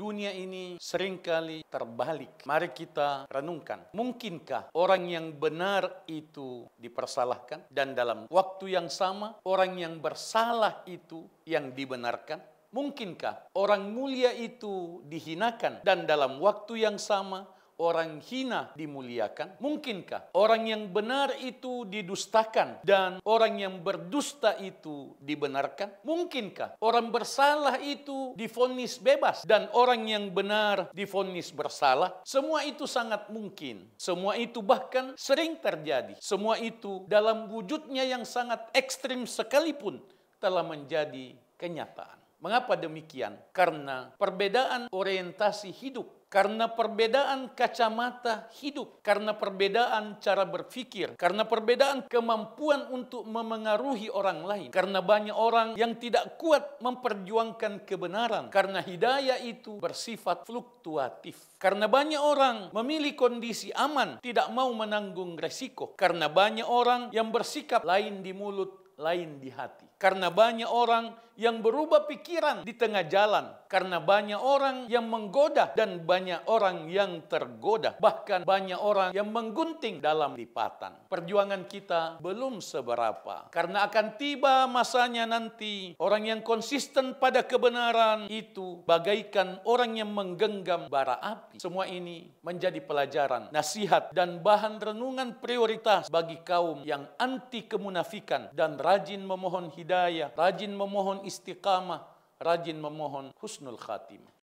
Dunia ini seringkali terbalik. Mari kita renungkan. Mungkinkah orang yang benar itu dipersalahkan? Dan dalam waktu yang sama, orang yang bersalah itu yang dibenarkan? Mungkinkah orang mulia itu dihinakan dan dalam waktu yang sama orang hina dimuliakan? Mungkinkah orang yang benar itu didustakan dan orang yang berdusta itu dibenarkan? Mungkinkah orang bersalah itu difonis bebas dan orang yang benar difonis bersalah? Semua itu sangat mungkin. Semua itu bahkan sering terjadi. Semua itu dalam wujudnya yang sangat ekstrim sekalipun telah menjadi kenyataan. Mengapa demikian? Karena perbedaan orientasi hidup karena perbedaan kacamata hidup, karena perbedaan cara berpikir, karena perbedaan kemampuan untuk memengaruhi orang lain, karena banyak orang yang tidak kuat memperjuangkan kebenaran, karena hidayah itu bersifat fluktuatif. Karena banyak orang memilih kondisi aman, tidak mau menanggung resiko, karena banyak orang yang bersikap lain di mulut, lain di hati. Karena banyak orang yang berubah pikiran di tengah jalan. Karena banyak orang yang menggoda dan banyak banyak orang yang tergoda, bahkan banyak orang yang menggunting dalam lipatan. Perjuangan kita belum seberapa, karena akan tiba masanya nanti orang yang konsisten pada kebenaran itu bagaikan orang yang menggenggam bara api. Semua ini menjadi pelajaran, nasihat, dan bahan renungan prioritas bagi kaum yang anti kemunafikan dan rajin memohon hidayah, rajin memohon istiqamah, rajin memohon husnul khatimah.